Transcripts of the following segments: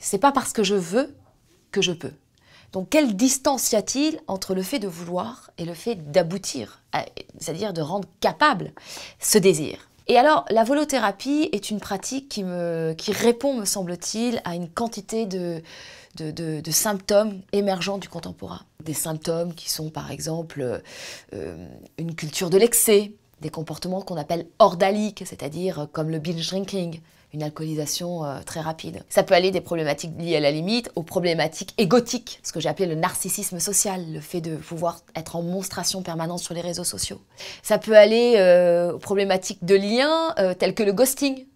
c'est pas parce que je veux que je peux. Donc quelle distance y a-t-il entre le fait de vouloir et le fait d'aboutir, c'est-à-dire de rendre capable ce désir et alors, la volothérapie est une pratique qui, me, qui répond, me semble-t-il, à une quantité de, de, symptômes émergents du contemporain. Des symptômes qui sont, par exemple, euh, une culture de l'excès, des comportements qu'on appelle ordaliques, c'est-à-dire euh, comme le binge drinking, une alcoolisation euh, très rapide. Ça peut aller des problématiques liées à la limite aux problématiques égotiques, ce que j'ai appelé le narcissisme social, le fait de pouvoir être en monstration permanente sur les réseaux sociaux. Ça peut aller euh, aux problématiques de liens telles que le ghosting,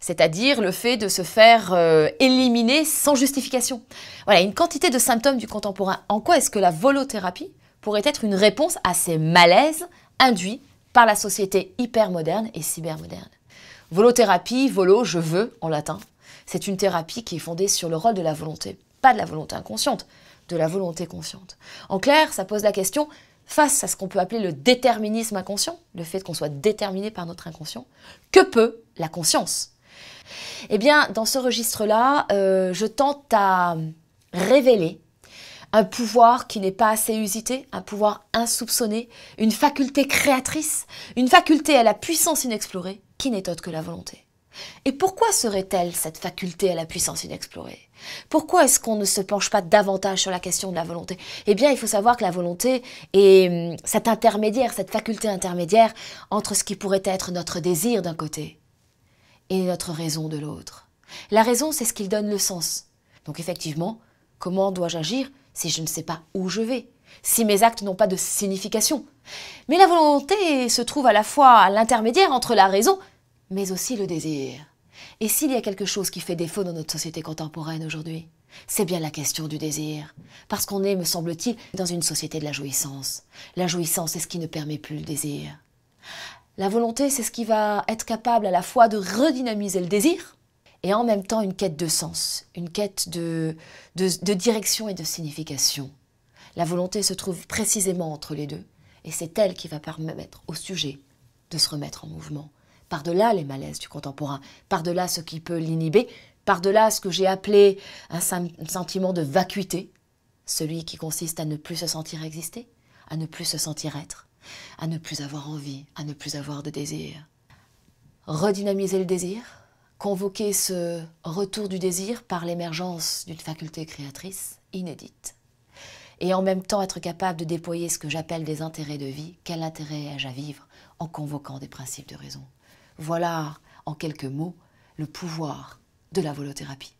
c'est-à-dire le fait de se faire éliminer sans justification. Voilà, une quantité de symptômes du contemporain. En quoi est-ce que la volothérapie pourrait être une réponse à ces malaises induits par la société hyper moderne et cybermoderne. Volothérapie, volo, je veux en latin, c'est une thérapie qui est fondée sur le rôle de la volonté, pas de la volonté inconsciente, de la volonté consciente. En clair, ça pose la question face à ce qu'on peut appeler le déterminisme inconscient, le fait qu'on soit déterminé par notre inconscient, que peut la conscience Eh bien, dans ce registre-là, euh, je tente à révéler un pouvoir qui n'est pas assez usité, un pouvoir insoupçonné, une faculté créatrice, une faculté à la puissance inexplorée, qui n'est autre que la volonté. Et pourquoi serait-elle cette faculté à la puissance inexplorée Pourquoi est-ce qu'on ne se penche pas davantage sur la question de la volonté Eh bien, il faut savoir que la volonté est hum, cet intermédiaire, cette faculté intermédiaire entre ce qui pourrait être notre désir d'un côté et notre raison de l'autre. La raison, c'est ce qui donne le sens. Donc effectivement, Comment dois-je agir si je ne sais pas où je vais Si mes actes n'ont pas de signification Mais la volonté se trouve à la fois à l'intermédiaire entre la raison, mais aussi le désir. Et s'il y a quelque chose qui fait défaut dans notre société contemporaine aujourd'hui c'est bien la question du désir. Parce qu'on est, me semble-t-il, dans une société de la jouissance. La jouissance, c'est ce qui ne permet plus le désir. La volonté, c'est ce qui va être capable à la fois de redynamiser le désir, et en même temps une quête de sens, une quête de, direction et de signification. La volonté se trouve précisément entre les deux, et c'est elle qui va permettre au sujet de se remettre en mouvement. Par-delà les malaises du contemporain, par-delà ce qui peut l'inhiber, par-delà ce que j'ai appelé un sentiment de vacuité, celui qui consiste à ne plus se sentir exister, à ne plus se sentir être, à ne plus avoir envie, à ne plus avoir de désir. Redynamiser le désir, convoquer ce retour du désir par l'émergence d'une faculté créatrice inédite. Et en même temps être capable de déployer ce que j'appelle des intérêts de vie. Quel intérêt ai-je à vivre en convoquant des principes de raison Voilà, en quelques mots, le pouvoir de la volothérapie.